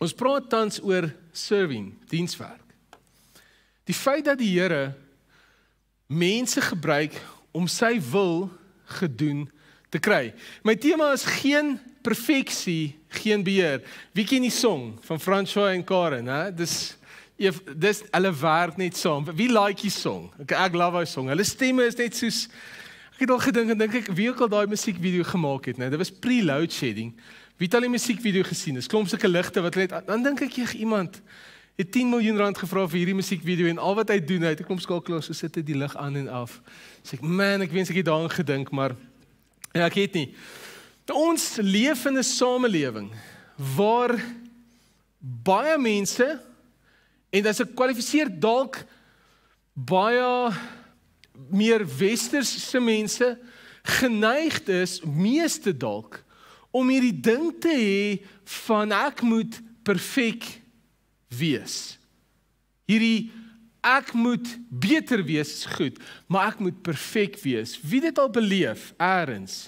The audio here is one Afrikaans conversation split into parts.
Ons praat tans oor serving, dienswerk. Die feit dat die Here mense gebruik om sy wil gedoen te kry. My tema is geen perfeksie, geen beheer. Wie ken die song van François en Karen, hè? Dis if dis hulle werk net saam. Wie like die song? Okay, ek love hy song. Hulle stemme is net soos ek het al gedink en dink ek wie ook al daai musiekvideo gemaak het, né? Dit was pre-load shedding. Wie het al die musiekvideo gesien? Dis klomp sulke ligte wat hulle het. Dan dink ek jy iemand het 10 miljoen rand gevra vir hierdie musiekvideo en al wat hy doen, hy het 'n klomp skakelaars so sit hy die lig aan en af. Sê ek, "Man, ek wens ek het daaraan gedink, maar ja, ek het nie." De ons leef in 'n samelewing waar baie mense en dit is 'n gekwalifiseer dalk baie meer westerse mense geneigd is meeste dalk om hierdie ding te hê van ek moet perfek wees. Hierdie ek moet beter wees is goed, maar ek moet perfek wees. Wie dit al beleef eers?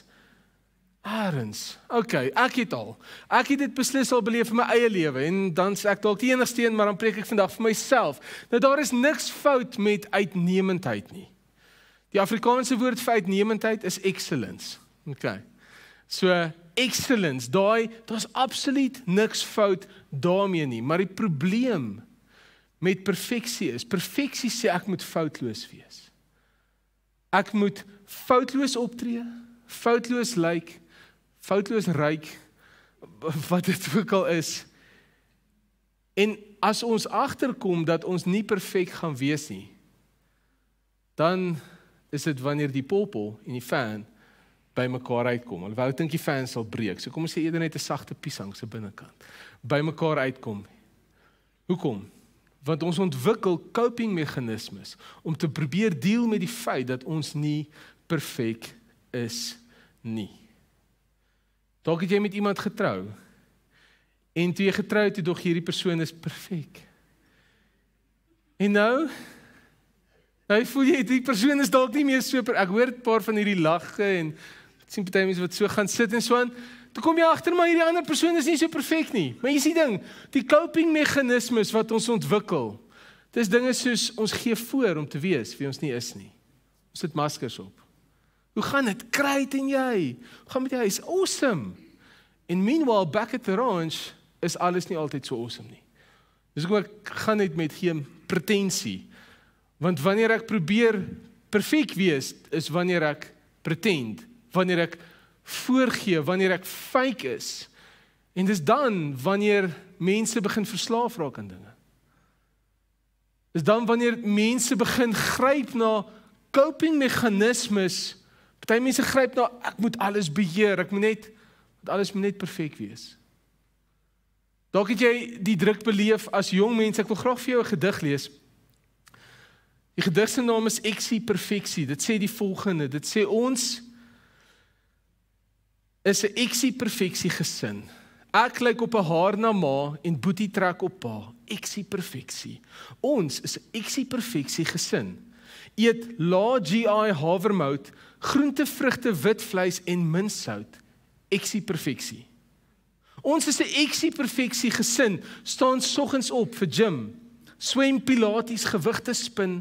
Eers. OK, ek het al. Ek het dit beslis al beleef in my eie lewe en dan sê ek dalk die enigste een, maar dan preek ek vandag vir myself. Nou daar is niks fout met uitnemendheid nie. Die Afrikaanse woord vir uitnemendheid is excellence. OK. So excellence. Daai daar's absoluut niks fout daarmee nie, maar die probleem met perfeksie is, perfeksie sê ek moet foutloos wees. Ek moet foutloos optree, foutloos lyk, like, foutloos ryk wat dit ook al is. En as ons agterkom dat ons nie perfek gaan wees nie, dan is dit wanneer die popel en die fan bymekaar uitkom. Hulle wou dink die fans sal breek. So kom ons sê eerder net 'n sagte piesang se binnekant. Bymekaar uitkom. Hoekom? Want ons ontwikkel coping meganismes om te probeer deel met die feit dat ons nie perfek is nie. Dalk het jy met iemand getrou en toe jy getrou het, dog hierdie persoon is perfek. En nou nou voel jy die persoon is dalk nie meer so ek hoor 'n paar van hierdie lagge en sien baie mense wat so gaan sit en so aan. Toe kom jy agter maar hierdie ander persoon is nie so perfek nie. Maar hier's die ding, die coping meganismes wat ons ontwikkel. Dis dinge soos ons gee voor om te wees wie ons nie is nie. Ons sit maskers op. Hoe gaan dit? Kryt en jy? Hoe gaan met jou? Is awesome. En meanwhile back at the ranch is alles nie altyd so awesome nie. Dis ook ek gaan net met geen pretensie. Want wanneer ek probeer perfek wees, is wanneer ek pretend wanneer ek voorgee, wanneer ek fake is. En dis dan wanneer mense begin verslaaf raak aan dinge. Dis dan wanneer mense begin gryp na coping meganismes. Party mense gryp na ek moet alles beheer, ek moet net dat alles moet net perfek wees. Dalk het jy die druk beleef as jong mens, ek wil graag vir jou 'n gedig lees. Die gedig se naam is Ek sien perfeksie. Dit sê die volgende, dit sê ons is 'n eksie perfeksie gesin. Ek kyk op 'n haar na ma en Boetie trek op pa. Eksie perfeksie. Ons is 'n eksie perfeksie gesin. Eet lae GI havermout, groente, vrugte, wit vleis en min sout. Eksie perfeksie. Ons is 'n eksie perfeksie gesin. Staan soggens op vir gym. Swem Pilates, gewigte spin.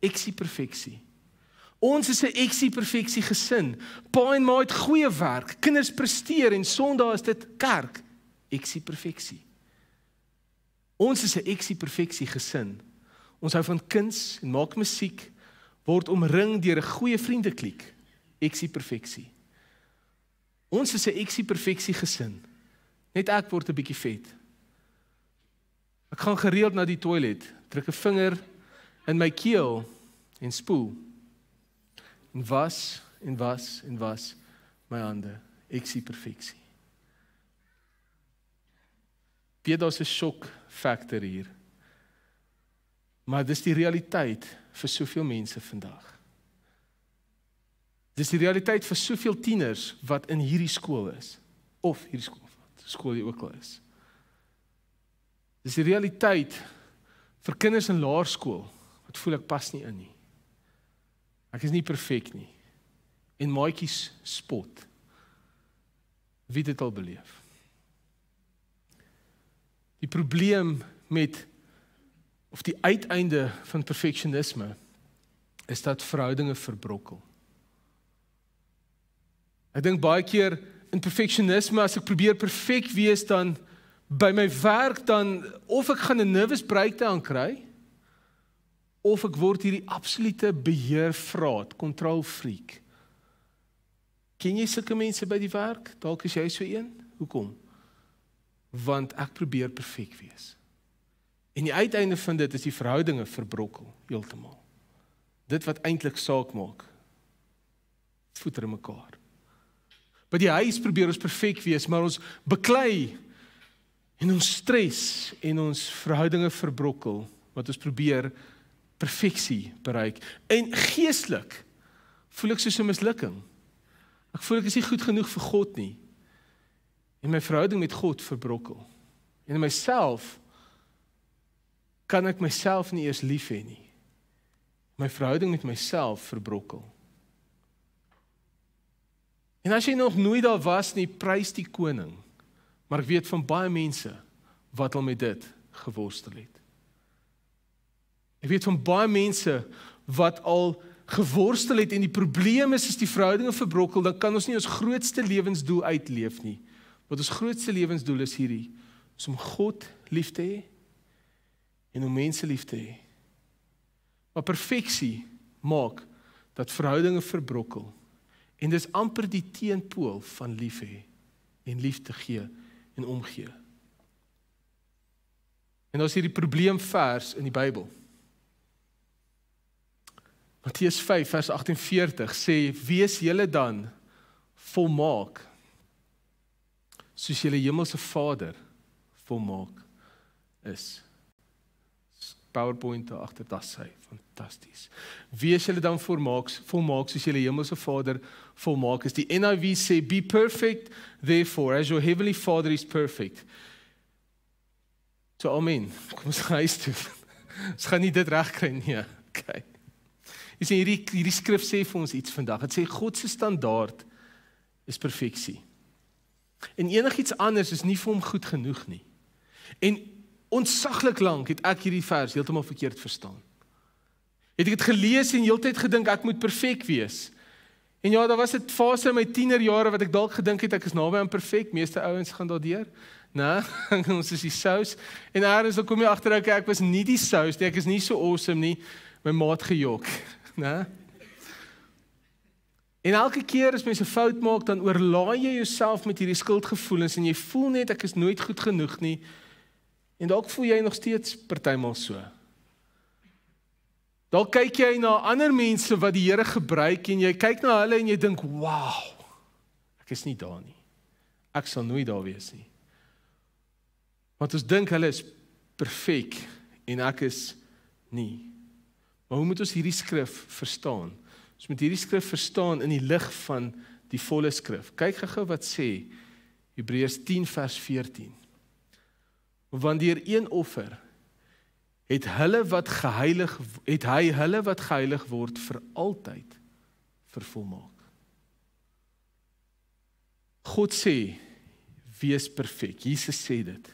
Eksie perfeksie. Ons is 'n eksie perfeksie gesin. Pa en ma het goeie werk. Kinders presteer en Sondag is dit kerk. Eksie perfeksie. Ons is 'n eksie perfeksie gesin. Ons hou van kuns en maak musiek word omring deur 'n goeie vriendekliek. Eksie perfeksie. Ons is 'n eksie perfeksie gesin. Net ek word 'n bietjie vet. Ek gaan gereeld na die toilet, druk 'n vinger in my keel en spoel en was en was en was my hande. Ek sien perfeksie. Weet daar's 'n shock factor hier. Maar dis die realiteit vir soveel mense vandag. Dis die realiteit vir soveel tieners wat in hierdie skool is of hierdie skool wat skool jy ook al is. Dis die realiteit vir kinders in laerskool wat voel ek pas nie in nie. Ek is nie perfek nie. En maatjies spot. Wie dit al beleef. Die probleem met of die uiteinde van perfeksionisme is dat verhoudinge verbrokkel. Ek dink baie keer in perfeksionisme as ek probeer perfek wees dan by my werk dan of ek gaan 'n nervous breakdown kry of ek word hierdie absolute beheervraat, control freak. Ken jy sulke mense by die werk? Dalk is jy so een. Hoekom? Want ek probeer perfek wees. En die uiteinde van dit is die verhoudinge verbrokkel heeltemal. Dit wat eintlik saak maak. Voeter mekaar. By die huis probeer ons perfek wees, maar ons beklei en ons stres en ons verhoudinge verbrokkel wat ons probeer perfeksie bereik en geestelik voel ek soos 'n mislukking. Ek voel ek is nie goed genoeg vir God nie. En my verhouding met God verbrokel. En myself kan ek myself nie eers lief hê nie. My verhouding met myself verbrokel. En as jy nog nooit daar was nie, prys die koning. Maar ek weet van baie mense wat al met dit geworstel het. Ek weet van baie mense wat al geworstel het en die probleem is as die verhoudinge verbrokkel, dan kan ons nie ons grootste lewensdoel uitleef nie. Wat ons grootste lewensdoel is hierdie is om God lief te hê en om mense lief te hê. Maar perfeksie maak dat verhoudinge verbrokkel. En dis amper die teenpool van lief hê en liefde gee en omgee. En daar's hierdie probleem vers in die Bybel. Matteus 5 vers 48 sê wees julle dan volmaak soos julle hemelse Vader volmaak is. PowerPoint agter daas sy, fantasties. Wees julle dan volmaak, volmaak soos julle hemelse Vader volmaak is. Die NIV sê be perfect therefore as your heavenly Father is perfect. So amen. Kom ons raai dit. Ons gaan nie dit regkry nie. Okay. Jy sien hierdie hierdie skrif sê vir ons iets vandag. Dit sê God se standaard is perfeksie. En enigiets anders is nie vir hom goed genoeg nie. En ontsaglik lank het ek hierdie vers heeltemal verkeerd verstaan. Het ek dit gelees en heeltyd gedink ek moet perfek wees. En ja, daar was 'n fase in my tienerjare wat ek dalk gedink het ek is naby aan perfek. Meeste ouens gaan daardeur. Nee, ons is die sous. En eerliks dan kom jy agter ek ek was nie die sous nie. Ek is nie so awesome nie. My maat gejok né? En elke keer as mens 'n fout maak, dan oorlaai jy jouself met hierdie skuldgevoelens en jy voel net ek is nooit goed genoeg nie. En dalk voel jy nog steeds partymal so. Dalk kyk jy na ander mense wat die Here gebruik en jy kyk na hulle en jy dink, "Wow, ek is nie daar nie. Ek sal nooit daar wees nie." Want ons dink hulle is perfek en ek is nie. Maar hoe moet ons hierdie skrif verstaan? Ons moet hierdie skrif verstaan in die lig van die volle skrif. Kyk gou-gou wat sê Hebreërs 10 vers 14. Want deur een offer het hulle wat geheilig het hy hulle wat geheilig word vir altyd vervolmaak. God sê wees perfek. Jesus sê dit.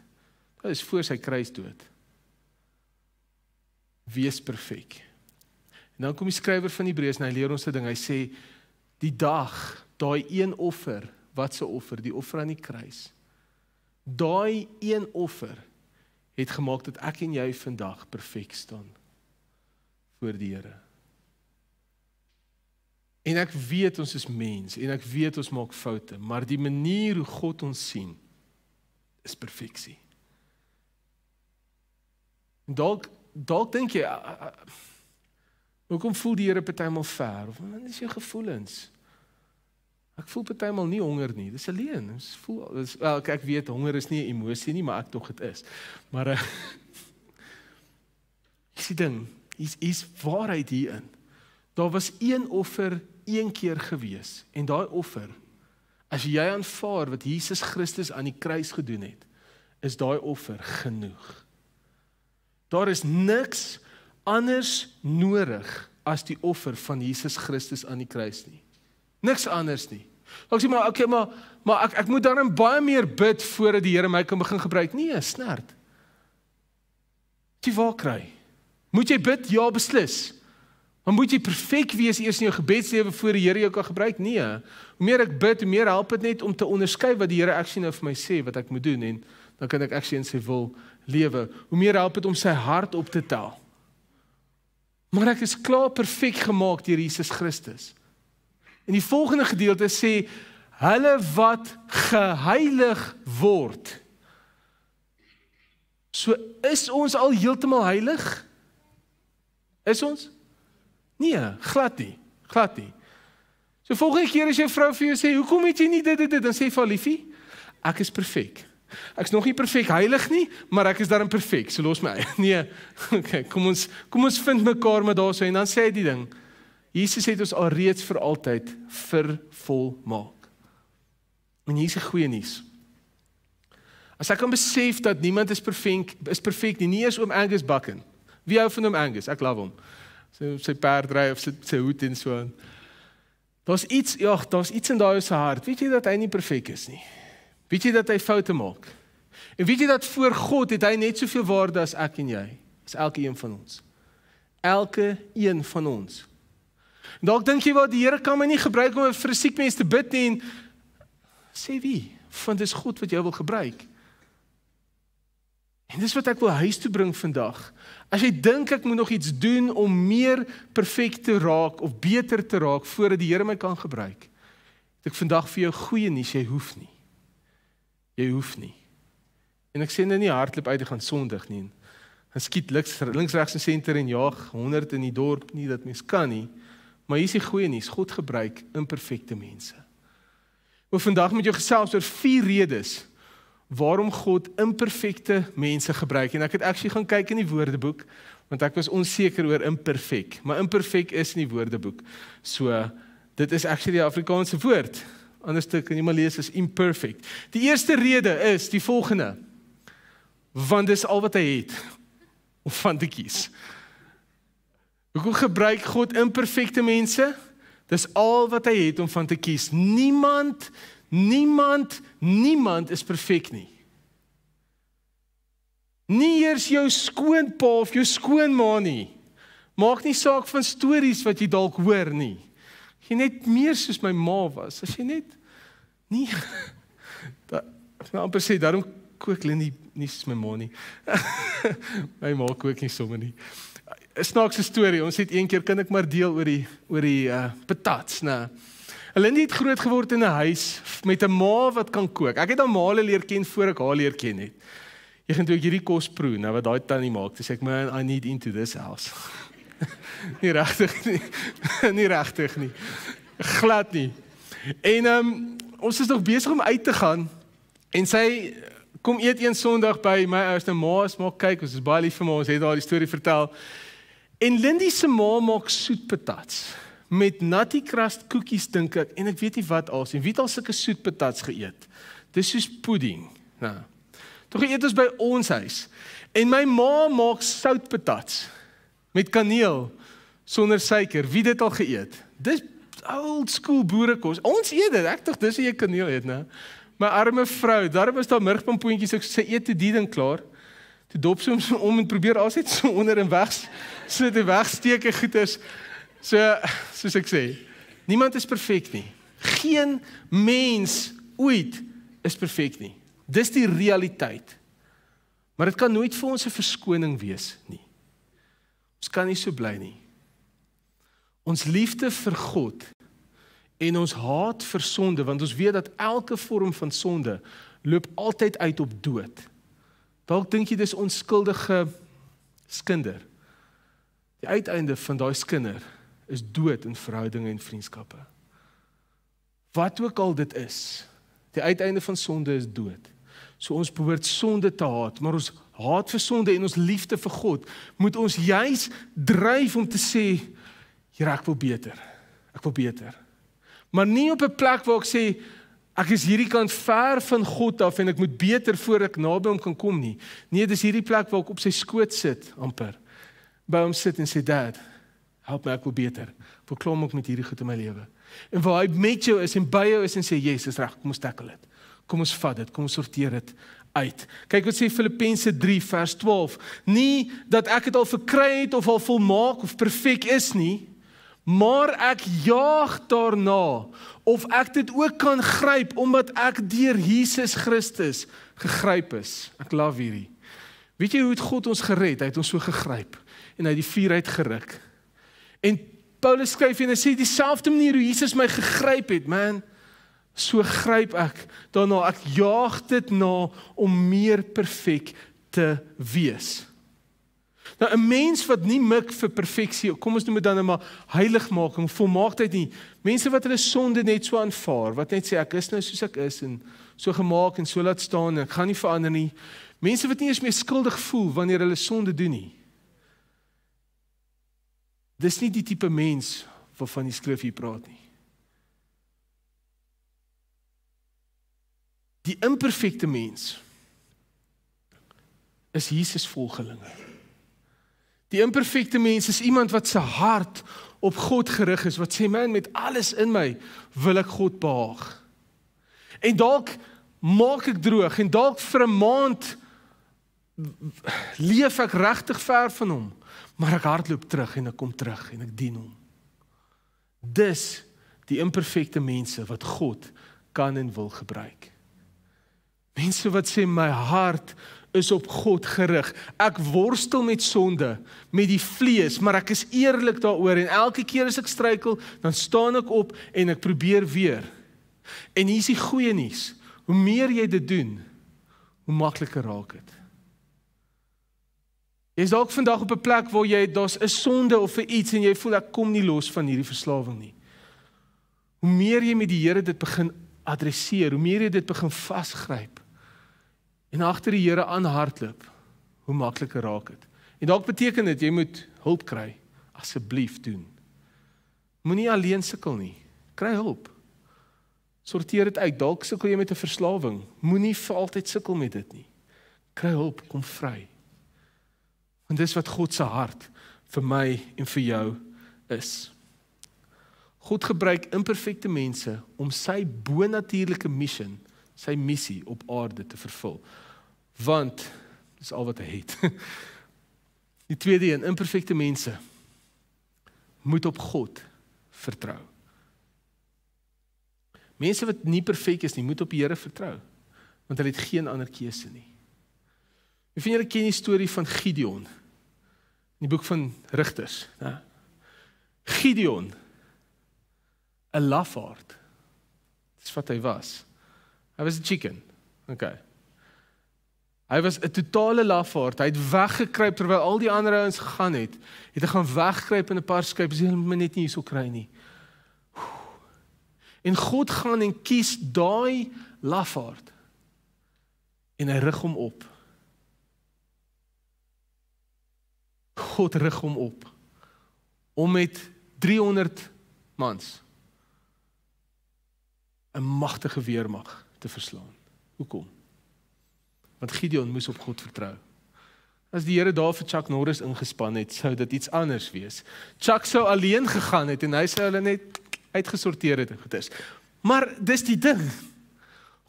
Dit is voor sy kruisdood. Wees perfek. En dan kom die skrywer van Hebreërs en hy leer ons 'n ding. Hy sê die dag, daai een offer, wat se offer? Die offer aan die kruis. Daai een offer het gemaak dat ek en jy vandag perfek staan voor die Here. En ek weet ons is mens en ek weet ons maak foute, maar die manier hoe God ons sien is perfeksie. Dalk dalk dink jy uh, uh, Hoekom voel die Here partymal ver? Of wat is jou gevoelens? Ek voel partymal nie honger nie. Dis alleen. Dis voel dis wel ek, ek weet honger is nie 'n emosie nie, maar ek tog dit is. Maar uh, is die ding is is waarheid hierin. Daar was een offer een keer gewees en daai offer as jy aanvaar wat Jesus Christus aan die kruis gedoen het, is daai offer genoeg. Daar is niks anders nodig as die offer van Jesus Christus aan die kruis nie. Niks anders nie. Ek sê maar okay, maar maar ek ek moet daarin baie meer bid voordat die Here my kan begin gebruik. Nee, snert. Jy waar kry? Moet jy bid? Ja, beslis. Maar moet jy perfek wees eers in jou gebedslewe voor die Here jou kan gebruik? Nee. Hoe meer ek bid, hoe meer help dit net om te onderskei wat die Here aksie nou vir my sê wat ek moet doen en dan kan ek aksie in sy wil lewe. Hoe meer help dit om sy hart op te tel. Maar ek is klaar perfek gemaak deur Jesus Christus. In die volgende gedeelte sê hulle wat geheilig word. So is ons al heeltemal heilig? Is ons? Nee, glad nie. Glad nie. So volgende keer as jou vrou vir jou sê, "Hoekom het jy nie dit dit dit?" dan sê jy, "Liefie, ek is perfek." Ek's nog nie perfek heilig nie, maar ek is dan perfek. So los my. Nee. Okay, kom ons kom ons vind mekaar met daaroor en dan sê hy die ding. Jesus het ons alreeds vir altyd vervolmaak. En hier's 'n goeie nuus. As ek kan besef dat niemand is perfek is perfek nie, nie eens oom Angus Bucken. Wie hou van oom Angus? Ek love hom. Sy sy perd ry of sy sy hoed en so. Daar's iets, ja, daar's iets in daai se hart. Weet jy dat hy nie perfek is nie. Weet jy dat hy foute maak? En weet jy dat voor God het hy net soveel waarde as ek en jy, as elke een van ons. Elke een van ons. En dalk dink jy wat die Here kan my nie gebruik om vir 'n siek mens te bid nie en sê wie? Want dit is God wat jou wil gebruik. En dis wat ek wil huis toe bring vandag. As jy dink ek moet nog iets doen om meer perfek te raak of beter te raak voordat die Here my kan gebruik, het ek vandag vir jou goeie nuus, jy hoef nie. Jy hoef nie. En ek sê nou nie hardloop uit te gaan sondig nie. Ons skiet links links regs in senter en jaag 100 in die dorp nie dat mens kan nie. Maar hier is die goeie nuus, God gebruik imperfekte mense. Oor vandag met jou gesels oor vier redes waarom God imperfekte mense gebruik en ek het actually gaan kyk in die Woordeboek want ek was onseker oor imperfek, maar imperfek is in die Woordeboek. So dit is actually die Afrikaanse woord Anders te kan jy maar lees is imperfect. Die eerste rede is die volgende. Want dis al wat hy het. Of van die kies. Hoekom gebruik God imperfekte mense? Dis al wat hy het om van te kies. Niemand, niemand, niemand is perfek nie. Nie eers jou skoonpa of jou skoonma nie. Maak nie saak van stories wat jy dalk hoor nie jy net meer soos my ma was, as jy net nie dan nou, amper sê daarom kook hulle nie nie soos my ma nie. my ma kook nie sommer nie. 'n Snaakse storie, ons het een keer kan ek maar deel oor die oor die uh, patats, né? Hulle het groot geword in 'n huis met 'n ma wat kan kook. Ek het haar ma leer ken voor ek haar leer ken het. Ek het ook hierdie kos proe, nou wat daai tannie maak, sê ek man, I need into this house. nie regtig nie. nie regtig nie. Glad nie. En ehm um, ons is nog besig om uit te gaan en sy eh, kom eet een Sondag by my ouste ma se maak kyk, ons is baie lief vir my, ons het daai storie vertel. En Lindy se ma maak soet patats met natty crust koekies dink ek en ek weet nie wat als en wie het al sulke soet patats geëet. Dis soos pudding, nè. Nou, Toe eet ons by ons huis en my ma maak soutpatats met kaneel sonder suiker. Wie dit al geëet? Dis old school boerekos. Ons eet dit. Ek dink dis hoe jy kaneel eet, né? My arme vrou, daar was daar murgpompoentjies ek sê eet te die ding klaar. Toe dop soms om en probeer alsit so onder en weg. So dit wegsteek en goed is. So soos ek sê, niemand is perfek nie. Geen mens ooit is perfek nie. Dis die realiteit. Maar dit kan nooit vir ons 'n verskoning wees nie. Ons kan nie so bly nie. Ons liefde vir God en ons haat vir sonde want ons weet dat elke vorm van sonde loop altyd uit op dood. Dalk dink jy dis ons skuldige skinder. Die uiteinde van daai skinder is dood in verhoudinge en vriendskappe. Wat ook al dit is, die uiteinde van sonde is dood. So ons behoort sonde te haat, maar ons haat vir sonde en ons liefde vir God moet ons juis dryf om te sê Here ek wil beter. Ek wil beter. Maar nie op 'n plek waar ek sê ek is hierdie kant ver van God af en ek moet beter voor ek naby hom kan kom nie. Nee, dis hierdie plek waar ek op sy skoot sit amper. By hom sit en sê dad, help my ek wil beter. Verklom ek met hierdie goed in my lewe. En waar hy met jou is en by jou is en sê Jesus reg, kom ons tackle dit. Kom ons vat dit, kom ons sorteer dit uit. Kyk wat sê Filippense 3 vers 12. Nie dat ek dit al verkry het of al volmaak of perfek is nie, maar ek jaag daarna of ek dit ook kan gryp omdat ek deur Jesus Christus gegryp is. Ek love hierdie. Weet jy hoe het God ons gered? Hy het ons so gegryp en hy het die vuur uit geruk. En Paulus skryf en hy sê dieselfde manier hoe Jesus my gegryp het, man. So gryp ek daarna, ek jaag dit na om meer perfek te wees. Nou 'n mens wat nie mik vir perfeksie, kom ons noem dit dan net nou maar heiligmaking, volmaaktheid nie. Mense wat hulle sonde net so aanvaar, wat net sê ek is nou soos ek is en so gemaak en so laat staan en ek gaan nie verander nie. Mense wat nie eens meer skuldig voel wanneer hulle sonde doen nie. Dis nie die tipe mens waarvan die skrif hier praat nie. Die imperfekte mens is Jesus volgelinge. Die imperfekte mens is iemand wat se hart op God gerig is, wat sê man met alles in my wil ek God behaag. En dalk maak ek droog en dalk vir 'n maand leef ek regtig ver van hom, maar ek hardloop terug en ek kom terug en ek dien hom. Dis die imperfekte mense wat God kan en wil gebruik. Mense wat sê my hart is op God gerig. Ek worstel met sonde, met die vlees, maar ek is eerlik daaroor en elke keer as ek struikel, dan staan ek op en ek probeer weer. En hier is die goeie nuus. Hoe meer jy dit doen, hoe makliker raak dit. Jy's dalk vandag op 'n plek waar jy daar's 'n sonde of vir iets en jy voel ek kom nie los van hierdie verslawing nie. Hoe meer jy met die Here dit begin adresseer, hoe meer jy dit begin vasgryp, en agter die Here aan hardloop, hoe makliker raak dit. En dalk beteken dit jy moet hulp kry, asseblief doen. Moenie alleen sukkel nie. Kry hulp. Sorteer dit uit. Dalk sukkel jy met 'n verslawing. Moenie vir altyd sukkel met dit nie. Kry hulp, kom vry. Want dis wat God se hart vir my en vir jou is. God gebruik imperfekte mense om sy bonatuurlike missie sy missie op aarde te vervul. Want dis al wat hy het. Die tweede een, imperfekte mense moet op God vertrou. Mense wat nie perfek is nie, moet op die Here vertrou want hulle het geen ander keuse nie. Wie van julle ken die storie van Gideon in die boek van Rigters, né? Gideon 'n lafaard. Dis wat hy was. Hy was 'n chicken. Okay. Hy was 'n totale lafaard. Hy het weggekruip terwyl al die ander ouens gegaan het. Hy het gaan wegkruip in 'n paar skype, sien hom net nie hierso kry nie. En God gaan en kies daai lafaard en hy rig hom op. God rig hom op om met 300 mans 'n magtige weermag te verslaan. Hoekom? Want Gideon moes op God vertrou. As die Here daar vir Chuck Norris ingespan het, sou dit iets anders wees. Chuck sou alleen gegaan het en hy sou hulle net uitgesorteer het en goeders. Maar dis die ding.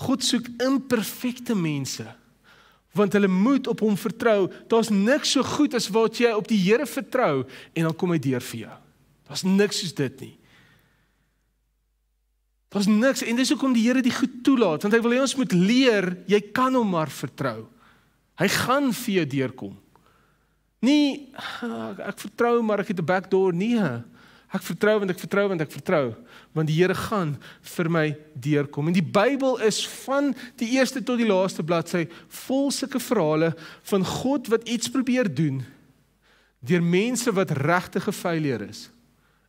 God soek imperfekte mense want hulle moet op hom vertrou. Daar's niks so goed as wat jy op die Here vertrou en dan kom hy deur vir jou. Daar's niks soos dit nie. Daar's niks en dis hoekom die Here dit goed toelaat want hy wil hê ons moet leer jy kan hom maar vertrou. Hy gaan vir jou deurkom. Nee, ek vertrou maar ek het 'n backdoor nie. Ek vertrou want ek vertrou want ek vertrou want die Here gaan vir my deurkom. En die Bybel is van die eerste tot die laaste bladsy vol sulke verhale van God wat iets probeer doen deur mense wat regtig gefaileer is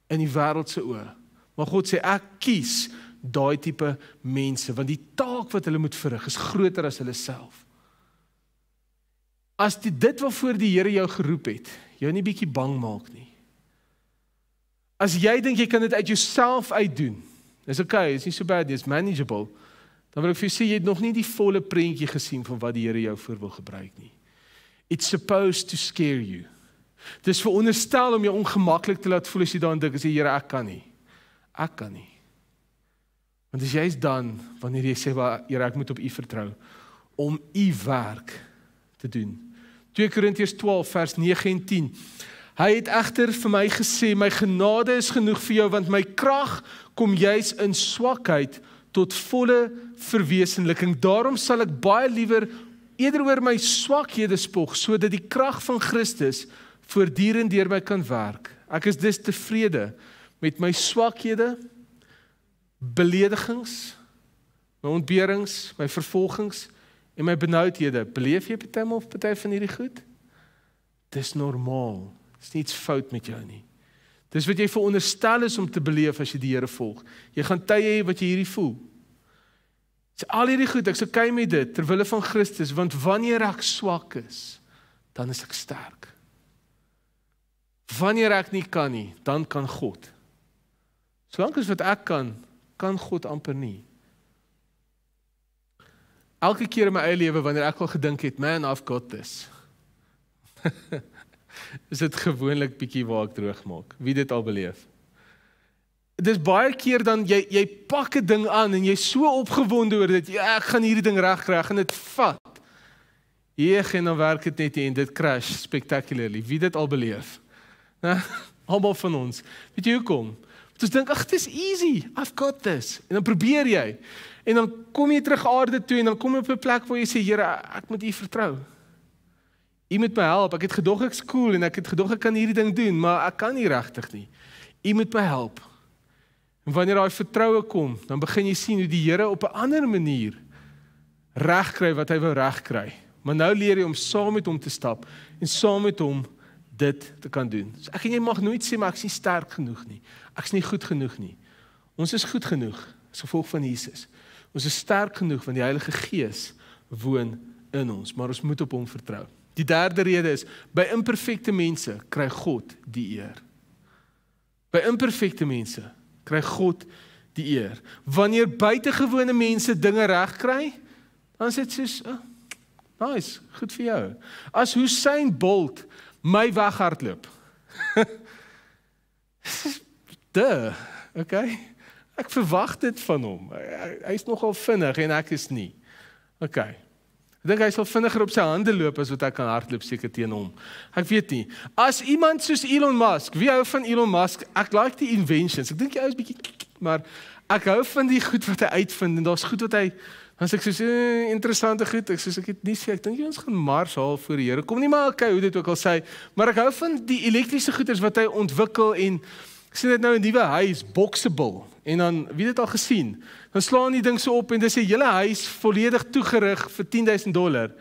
in die wêreld se oë. Maar God sê ek kies daai tipe mense want die taak wat hulle moet verrig is groter as hulle self. As dit dit waarvoor die Here jou geroep het, jou nie bietjie bang maak nie. As jy dink jy kan dit uit jouself uitdoen, dis okay, is nie so bad, dis manageable. Dan wil ek vir jou sê jy het nog nie die volle prentjie gesien van wat die Here jou voor wil gebruik nie. It's supposed to scare you. Dis veronderstel om jou ongemaklik te laat voel as jy daaraan dink as jy Here ek kan nie. Ek kan nie. Want as jy's dan wanneer jy sê waar Here ek moet op U vertrou om U werk te doen. 2 Korintiërs 12 vers 9 en 10. Hy het egter vir my gesê my genade is genoeg vir jou want my krag kom juis in swakheid tot volle verwesenliking. Daarom sal ek baie liewer eerder oor my swakhede spog sodat die krag van Christus voortdurend deur my kan werk. Ek is dus tevrede met my swakhede beledigings, my ontberings, my vervolgings en my benoudhede. Beleef jy baie of baie van hierdie goed? Dis normaal. Dis nie iets fout met jou nie. Dis wat jy veronderstel is om te beleef as jy die Here volg. Jy gaan tye hê wat jy hierdie voel. Dis al hierdie goed, ek sê kyk met dit ter wille van Christus, want wanneer ek swak is, dan is ek sterk. Wanneer ek nie kan nie, dan kan God. Solank as wat ek kan, kan God amper nie. Elke keer in my eie lewe wanneer ek al gedink het, man, I've got this. is dit gewoonlik bietjie waar ek droog maak. Wie dit al beleef. Dis baie keer dan jy jy pak 'n ding aan en jy's so opgewonde oor dit, ja, ek gaan hierdie ding regkry, gaan dit vat. Jeeg en dan werk dit net en dit crash spectacularly. Wie dit al beleef. Almal van ons. Weet jy hoekom? Jy dink ag, dis easy. I've got this. En dan probeer jy. En dan kom jy terug aarde toe en dan kom jy op 'n plek waar jy sê, Here, ek moet U vertrou. U moet my help. Ek het gedog ek's cool en ek het gedog ek kan hierdie ding doen, maar ek kan nie regtig nie. U moet my help. En wanneer daai vertroue kom, dan begin jy sien hoe die Here op 'n ander manier regkry wat hy wou regkry. Maar nou leer jy om saam met hom te stap en saam met hom dit te kan doen. So ek en jy mag nooit sê maar ek is sterk genoeg nie. Ek's nie goed genoeg nie. Ons is goed genoeg as gevolg van Jesus. Ons is sterk genoeg want die Heilige Gees woon in ons, maar ons moet op hom vertrou. Die derde rede is by imperfekte mense kry God die eer. By imperfekte mense kry God die eer. Wanneer buitengewone mense dinge regkry, dan sê dit soos, oh, "Nice, goed vir jou." As Hussein Bolt my weghardloop. Dis De, okay. Ek verwag dit van hom. Hy's hy nogal vinnig en ek is nie. Okay. Ek dink hy sal vinniger op sy hande loop as wat ek kan hardloop seker teen hom. Ek weet nie. As iemand soos Elon Musk, wie hou van Elon Musk? Ek like die inventions. Ek dink hy is bietjie maar ek hou van die goed wat hy uitvind en daar's goed wat hy As ek sê eh, interessante goed, ek sê ek het nie seker, ek dink jy ons gaan Mars haal voor die Here. Kom nie maar okay, hoe dit ook al sê, maar ek hou van die elektriese goeders wat hy ontwikkel en Ek sien dit nou 'n nuwe huis, boxable. En dan, wie het dit al gesien? Dan slaan die ding so op en dis 'n hele huis volledig toegerig vir 10000 dollar.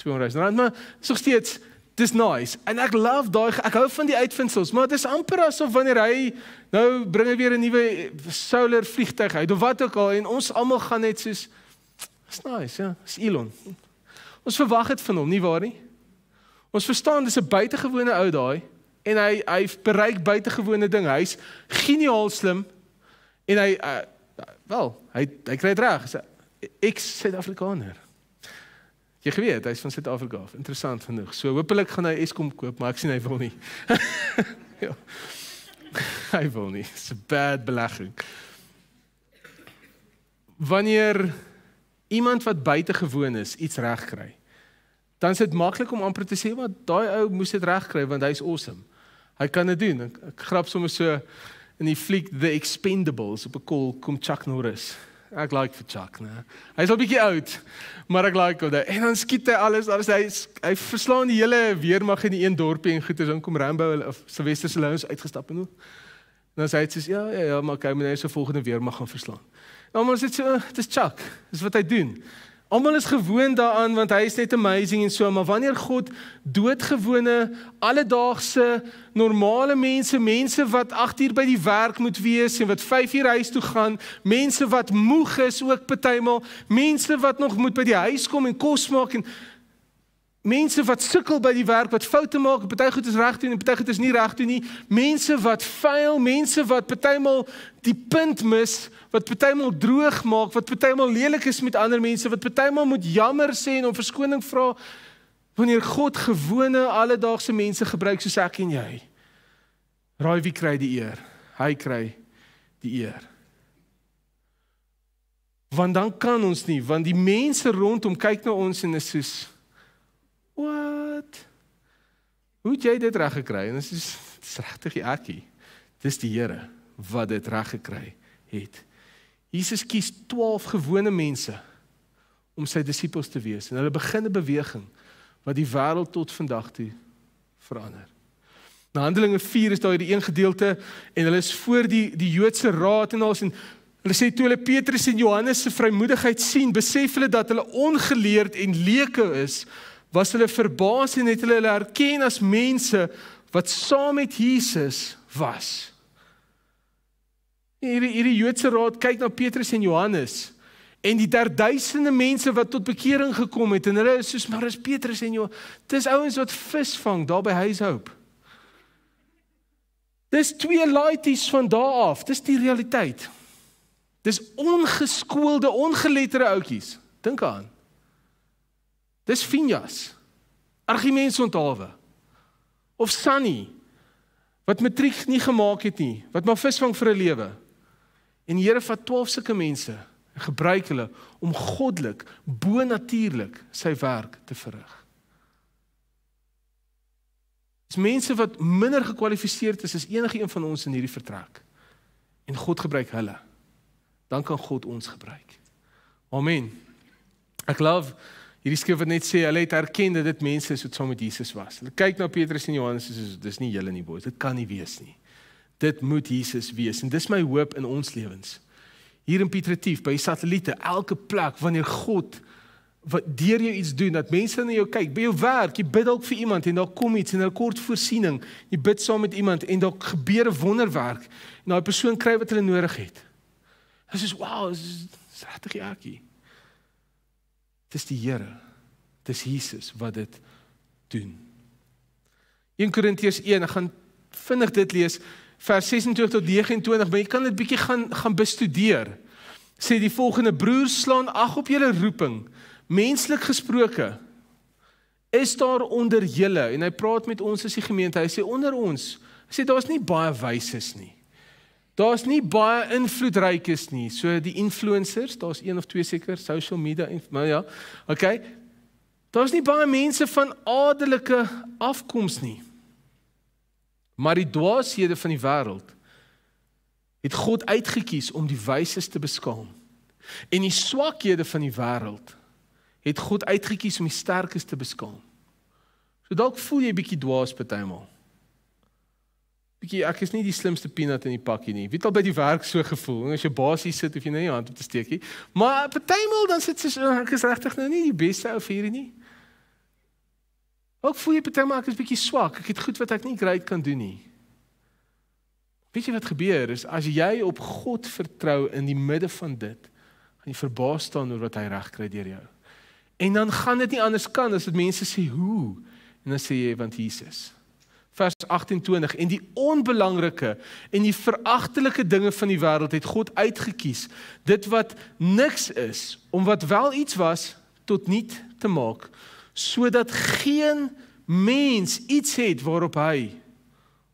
200 eh, rand, maar so steeds dis nice. En ek love daai ek hou van die uitvindsels, maar dit is amper asof wanneer hy nou bring hy weer 'n nuwe solar vliegtyg uit of wat ook al en ons almal gaan net soos is nice, ja, is Elon. Ons verwag dit van hom, nie waar nie? Ons verstaan dis 'n buitengewone ou daai en hy hy bereik buitengewone ding. Hy's geniaal slim en hy uh, wel, hy hy kry dit reg. Hy's 'n ex-Suid-Afrikaner. Jy weet, hy's van Suid-Afrika af. Interessant genoeg. So hopelik gaan hy Eskom koop, maar ek sien hy wil nie. ja. Hy wil nie. It's a bad belegging. Wanneer iemand wat buitengewoon is iets reg kry, dan is dit maklik om amper te sê wat daai ou moes dit reg kry want hy's awesome. Hy kan dit doen. Ek, ek grap sommer so in die fliek The Expendables op 'n kol kom Chuck Norris. Ek like vir Chuck, né? Hy's 'n bietjie oud, maar ek like hom. En dan skiet hy alles, alles hy hy verslaan die hele weermag in die een dorpie en goeie dan kom Rambo of Sylvester Stallone uitgestap en hoe? Nou sê hy sies ja ja ja, maar kyk my net so volgende weermag gaan verslaan. Nou maar sit so, dis Chuck. Dis wat hy doen. Almal is gewoond daaraan want hy is net amazing en so, maar wanneer God doodgewone alledaagse normale mense, mense wat 8 uur by die werk moet wees en wat 5 uur huis toe gaan, mense wat moeg is ook partymal, mense wat nog moet by die huis kom en kos maak en Mense wat sukkel by die werk, wat foute maak, party goed is reg doen en party goed is nie reg doen nie. Mense wat faal, mense wat partymal die punt mis, wat partymal droog maak, wat partymal lelik is met ander mense, wat partymal moet jammer sê en om verskoning vra wanneer God gewone alledaagse mense gebruik soos ek en jy. Raai wie kry die eer? Hy kry die eer. Want dan kan ons nie, want die mense rondom kyk na ons en is soos "Wat? Hoe het jy dit reg gekry?" En sy sê, "Dis regtig die ekkie. Dis die Here wat dit reg gekry het." Jesus kies 12 gewone mense om sy disippels te wees en hulle begin 'n beweging wat die wêreld tot vandag toe verander. In nou, Handelinge 4 is daar hierdie een gedeelte en hulle is voor die die Joodse raad en alles en hulle sê toe hulle Petrus en Johannes se vrymoedigheid sien, besef hulle dat hulle ongeleerd en leuke is was hulle verbaas en het hulle hulle herken as mense wat saam met Jesus was. Hierdie hierdie Joodse raad kyk na Petrus en Johannes en die derduisende mense wat tot bekering gekom het en hulle is soos maar is Petrus en jou dis ouens wat vis vang daar by Huishoop. Dis twee laities van daardie af. Dis die realiteit. Dis ongeskoelde, ongeletterde ouetjies. Dink aan. Dis Finjas. Argumente onthawe. Of Sunny wat matriek nie gemaak het nie, wat maar visvang vir 'n lewe. En die Here vat 12 sulke mense en gebruik hulle om goddelik, bonatuurlik sy werk te verrig. Dis mense wat minder gekwalifiseerd is as enige een van ons in hierdie vertrek. En God gebruik hulle. Dan kan God ons gebruik. Amen. Ek love Hierdie skrif wat net sê hulle het erken dat dit mense is wat saam met Jesus was. Hulle kyk na Petrus en Johannes en sê dis nie julle nie, boys. Dit kan nie wees nie. Dit moet Jesus wees en dis my hoop in ons lewens. Hier in Pietretief by die satelliete, elke plek wanneer God wat deur jou iets doen dat mense na jou kyk, by jou werk, jy bid dalk vir iemand en daar kom iets en daar kort voorsiening. Jy bid saam met iemand en daar gebeur 'n wonderwerk en daai persoon kry wat hulle nodig het. Dit is wow, dis regtig hierdie. Dis die Here. Dis Jesus wat dit doen. 1 Korintiërs 1, ek gaan vinnig dit lees vers 26 tot 29, maar jy kan dit bietjie gaan gaan bestudeer. Sê die volgende broers slaan ag op julle roeping. Menslik gesproke is daar onder julle en hy praat met ons as die gemeente. Hy sê onder ons, hy sê daar's nie baie wyses nie. Daar's nie baie invloedrykes nie. So die influencers, daar's een of twee seker, social media en nou ja. Okay. Daar's nie baie mense van adellike afkoms nie. Maar die dwaashede van die wêreld het God uitgekies om die wyses te beskaam. En die swakhede van die wêreld het God uitgekies om die sterkes te beskaam. So dalk voel jy bietjie dwaas bytelmal. Bietjie ek is nie die slimste peanut in die pakkie nie. Weet al by die werk so gevoel. As jy basies sit of jy net jou hand op te steekie. Maar partymal dan sit jy so ek is regtig nou nie die beste ou vir hierdie nie. Ook voel jy partymal ek is bietjie swak. Ek het goed wat ek nie great kan doen nie. Weet jy wat gebeur is as jy op God vertrou in die midde van dit, gaan jy verbaas staan oor wat hy reg kry deur jou. En dan gaan dit nie anders kan as dat mense sê hoe en dan sê jy want Jesus. Is vers 28 en die onbelangrike en die veragtelike dinge van die wêreld het God uitgekies dit wat niks is om wat wel iets was tot nik te maak sodat geen mens iets het waarop hy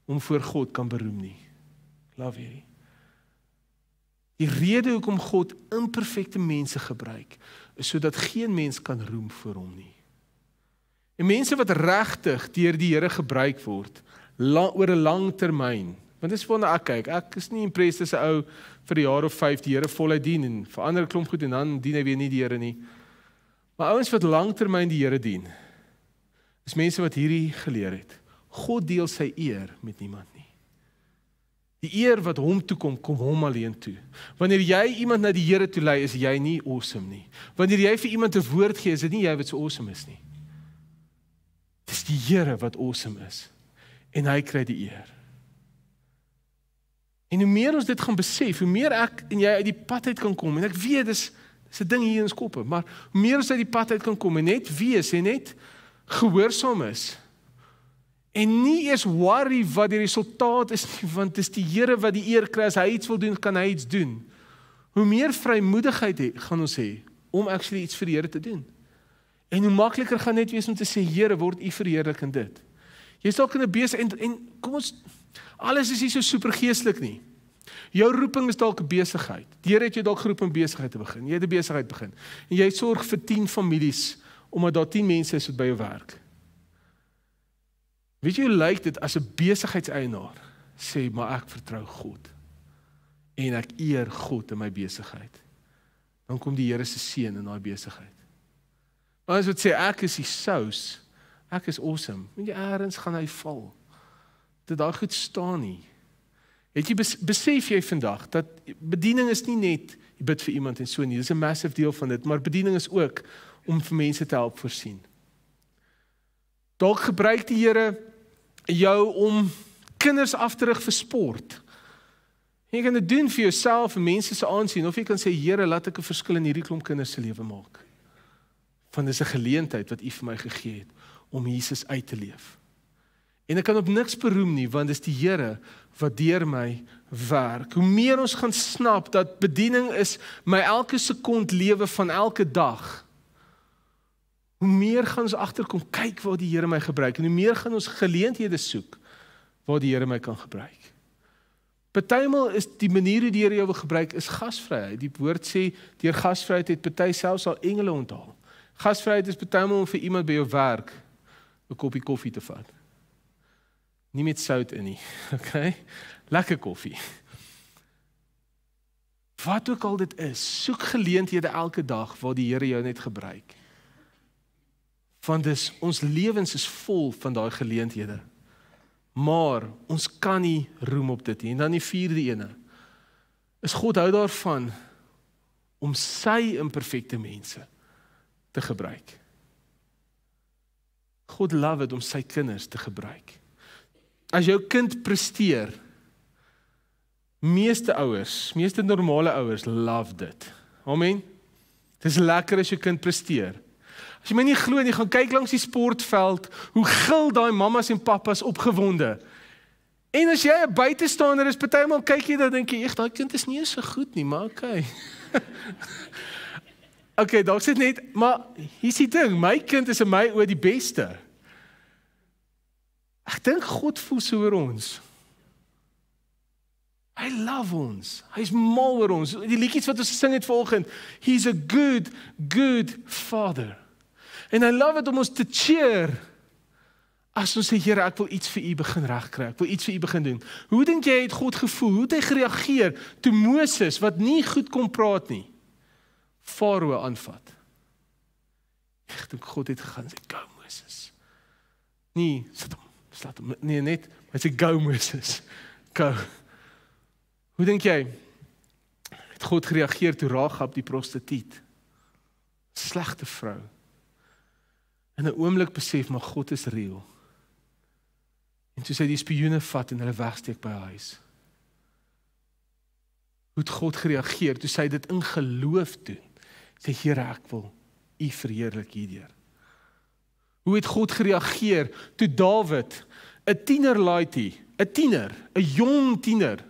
om voor God kan beroem nie love hierdie die rede hoekom God imperfekte mense gebruik is sodat geen mens kan roem vir hom nie En mense wat regtig deur die Here gebruik word lang, oor 'n lang termyn. Want dis wonder ek kyk, ek is nie impressed as 'n ou vir 'n jaar of 5 die Here voluit dien en verander klomp goed en dan dien hy weer nie die Here nie. Maar ouens wat lang termyn die Here dien, is mense wat hierdie geleer het. God deel sy eer met niemand nie. Die eer wat hom toe kom, kom hom alleen toe. Wanneer jy iemand na die Here toe lei, is jy nie awesome nie. Wanneer jy vir iemand 'n woord gee, is dit nie jy wat so awesome is nie die Here wat awesome is en hy kry die eer. En hoe meer ons dit gaan besef, hoe meer ek en jy uit die pad uit kan kom en ek weet dis dis 'n ding hier in skoppe, maar hoe meer ons uit die pad uit kan kom en net wees en net gehoorsaam is en nie eers worry wat die resultaat is nie, want dis die Here wat die eer kry as hy iets wil doen, kan hy iets doen. Hoe meer vrymoedigheid gaan ons hê om actually iets vir die Here te doen. En hoe makliker gaan net wees om te sê Here word U verheerlik in dit. Jy sal kan 'n besig en en kom ons alles is nie so supergeestelik nie. Jou roeping is dalk besigheid. Deur het jy dalk geroep om besigheid te begin. Jy het 'n besigheid begin. En jy sorg vir 10 families omdat daar 10 mense is wat by jou werk. Weet jy hoe lyk dit as 'n besigheidseienaar sê maar ek vertrou God en ek eer God in my besigheid. Dan kom die Here se seën in daai besigheid. Ons moet sê ek is die sous. Ek is awesome. Moet jy eers gaan hy val. Dit daai goed staan nie. Het jy besef jy vandag dat bediening is nie net jy bid vir iemand en so nie. Dis 'n massive deel van dit, maar bediening is ook om vir mense te help voorsien. Dalk gebruik die Here jou om kinders af te rig vir sport. Jy kan dit doen vir jouself en mense se aansien of jy kan sê Here, laat ek 'n verskil in hierdie klomp kinders se lewe maak van dis 'n geleentheid wat U vir my gegee het om Jesus uit te leef. En ek kan op niks beroem nie want dis die Here wat deur my werk. Hoe meer ons gaan snap dat bediening is my elke sekond lewe van elke dag. Hoe meer gaan ons agterkom kyk waar die Here my gebruik en hoe meer gaan ons geleenthede soek waar die Here my kan gebruik. Partymal is die manier hoe die Here jou wil gebruik is gasvryheid. Die woord sê deur gasvryheid het party selfs al engele onthaal. Gasvryheid is betuim om vir iemand by jou werk 'n koppie koffie te vat. Nie met sout in nie. Okay? Lekker koffie. Wat ook al dit is, soek geleenthede elke dag waar die Here jou net gebruik. Want dis ons lewens is vol van daai geleenthede. Maar ons kan nie roem op dit nie. En dan die vierde ene. Is God hou daarvan om sy imperfekte mense te gebruik. God love dit om sy kinders te gebruik. As jou kind presteer, meeste ouers, meeste normale ouers love dit. Amen. Dit is lekker as jou kind presteer. As jy my nie glo nie, gaan kyk langs die sportveld hoe gil daai mammas en pappas opgewonde. En as jy 'n buitestander is, partymal kyk jy dan dink jy, "Ag, daai kind is nie so goed nie, maar okay." okay, dalk sê dit net, maar hier's die ding, my kind is in my oë die beste. Ek dink God voel so oor ons. Hy love ons. Hy's mal oor ons. Die liedjies wat ons gesing het vanoggend, he's a good good father. En hy love dit om ons te cheer. As ons sê Here, ek wil iets vir U begin regkry. Ek wil iets vir U begin doen. Hoe dink jy het God gevoel? Hoe het hy gereageer toe Moses wat nie goed kon praat nie? Farao aanvat. Ek dink God het gegaan sê go Moses. Nee, sit hom, sit hom. Nee, net, hy sê go Moses. Go. Hoe dink jy? Het God gereageer toe Rahab die prostituut slegte vrou. In 'n oomblik besef maar God is reël. En toe sy die spioene vat en hulle wegsteek by haar huis. Hoe het God gereageer toe sy dit in geloof doen? sê Here ek wil u verheerlik hierdeur. Hoe het God gereageer toe Dawid 'n tiener laaitie, 'n tiener, 'n jong tiener.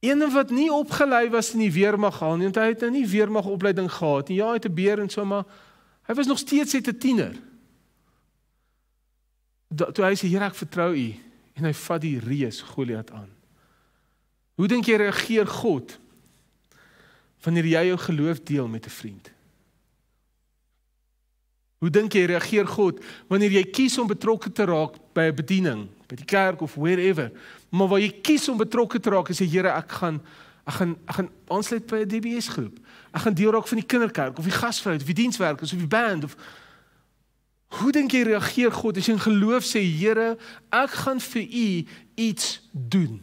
Een wat nie opgelei was in die weermag al nie, want hy het nou nie weermag opleiding gehad nie. Ja, hy het 'n beer en so maar hy was nog steeds net 'n tiener. Toe hy sê Here ek vertrou u en hy vat die reus Goliat aan. Hoe dink jy reageer God wanneer jy jou geloof deel met 'n vriend? Hoe dink jy reageer God wanneer jy kies om betrokke te raak by 'n bediening, by die kerk of wherever? Maar waar jy kies om betrokke te raak, sê Here, ek gaan ek gaan ek gaan aansluit by 'n DBS groep. Ek gaan deel raak van die kinderkerk of die gasvrou of die dienswerk of die band of Hoe dink jy reageer God as jy in geloof sê Here, ek gaan vir u iets doen?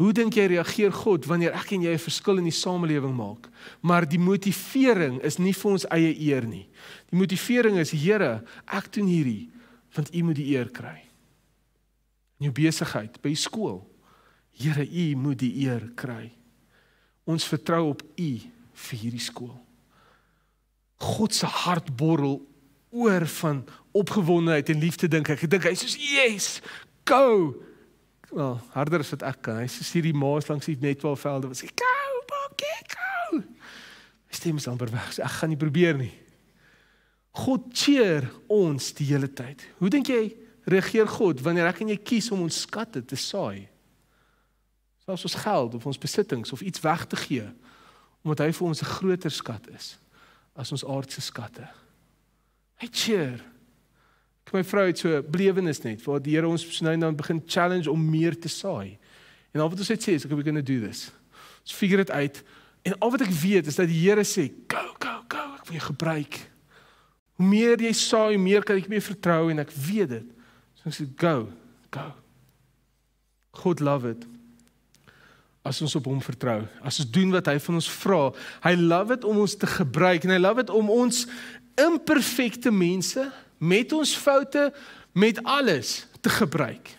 Hoe dink jy reageer God wanneer ek en jy 'n verskil in die samelewing maak? Maar die motivering is nie vir ons eie eer nie. Die motivering is Here, ek doen hierdie want U moet die eer kry. In jou besigheid, by die skool. Here, U moet die eer kry. Ons vertrou op U vir hierdie skool. God se hart borrel oor van opgewondenheid en liefde dink ek. Ek dink hy sê, "Yes, go!" wel harder as wat ek kan. Hy stuur die maas langs die netwaalvelde en sê: "Kou, bokkie, kou." Hy stem is amper weg. Sê, ek gaan nie probeer nie. God cheer ons die hele tyd. Hoe dink jy regeer God wanneer ek en jy kies om ons skatte te saai? Selfs ons geld of ons besittings of iets weg te gee omdat hy vir ons 'n groter skat is as ons aardse skatte. Hy cheer My vrou het so blewenis net waar die Here ons nou dan begin challenge om meer te saai. En al wat ons net sê is ek we're going to do this. Ons figure dit uit. En al wat ek weet is dat die Here sê, "Go, go, go, ek wil jou gebruik." Hoe meer jy saai, hoe meer kan ek meer vertrou en ek weet dit. So ek sê, "Go, go." God love it. As ons op hom vertrou, as ons doen wat hy van ons vra, hy love it om ons te gebruik en hy love it om ons imperfekte mense met ons foute, met alles te gebruik.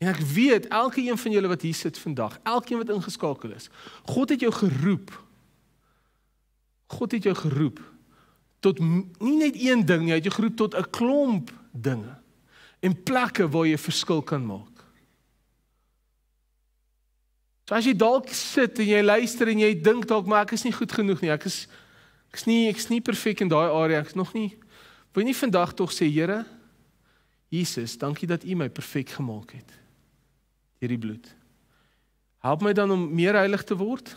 En ek weet elke een van julle wat hier sit vandag, elkeen wat ingeskakel is, God het jou geroep. God het jou geroep tot nie net een ding nie, hy het jou geroep tot 'n klomp dinge en plekke waar jy 'n verskil kan maak. So as jy dalk sit en jy luister en jy dink dalk maar ek is nie goed genoeg nie, ek is ek is nie ek is nie perfek in daai area, ek is nog nie Wil jy nie vandag tog sê Here Jesus, dankie dat U my perfek gemaak het deur die bloed. Help my dan om meer heilig te word.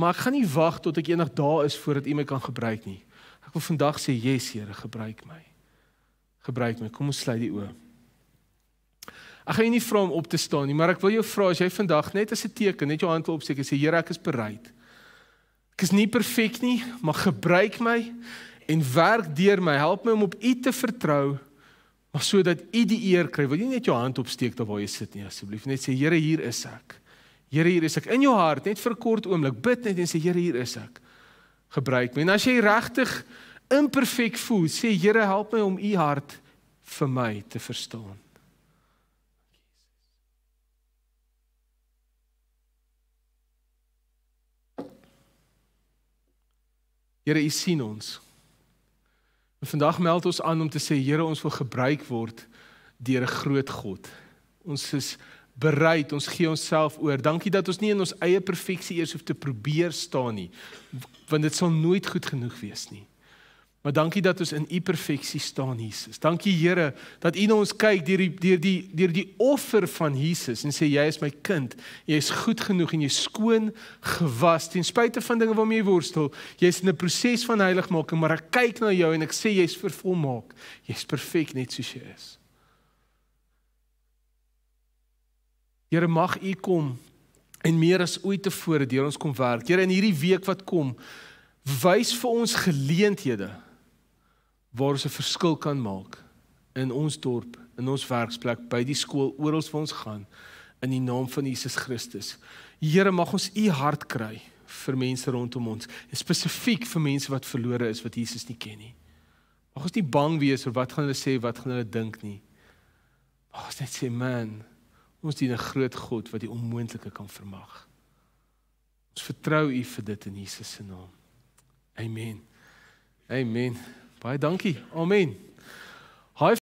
Maar ek gaan nie wag tot ek eendag daar is voordat U my kan gebruik nie. Ek wil vandag sê, "Yes, Here, gebruik my." Gebruik my. Kom ons sluit die oë. Ek gaan jou nie vra om op te staan nie, maar ek wil jou vra as jy vandag net as 'n teken, net jou hand wil opsteek en sê, "Here, ek is bereid." Ek is nie perfek nie, maar gebruik my en werk deur my. Help my om op U te vertrou, maar sodat U die eer kry. Wil jy net jou hand opsteek waar jy sit nie asseblief net sê Here, hier is ek. Here, hier is ek in jou hart net vir 'n kort oomblik. Bid net en sê Here, hier is ek. Gebruik my. En as jy regtig imperfek voel, sê Here, help my om U hart vir my te verstaan. Here, U sien ons. Vandag meld ons aan om te sê Here ons wil gebruik word deur 'n groot God. Ons is bereid, ons gee onsself oor. Dankie dat ons nie in ons eie perfeksie eers hoef te probeer staan nie, want dit sal nooit goed genoeg wees nie. Maar dankie dat ons in U perfeksie staan, Jesus. Dankie Here dat U na ons kyk deur die deur die deur die offer van Jesus en sê jy is my kind. Jy's goed genoeg en jy's skoon gewas ten spyte van dinge waarmee jy worstel. Jy's in 'n proses van heiligmaking, maar ek kyk na jou en ek sê jy's vervolmaak. Jy's perfek net soos jy is. Here mag U kom en meer as ooit tevore deur ons kom werk. Here in hierdie week wat kom, wys vir ons geleenthede waar ons 'n verskil kan maak in ons dorp, in ons werksplek, by die skool, oral waar ons gaan in die naam van Jesus Christus. Here, mag ons u hart kry vir mense rondom ons, spesifiek vir mense wat verlore is wat Jesus nie ken nie. Mag ons nie bang wees vir wat gaan hulle sê, wat gaan hulle dink nie. Mag ons net sê, man, ons dien 'n groot God wat die onmoontlike kan vermag. Ons vertrou u vir dit in Jesus se naam. Amen. Amen. Baie dankie. Amen.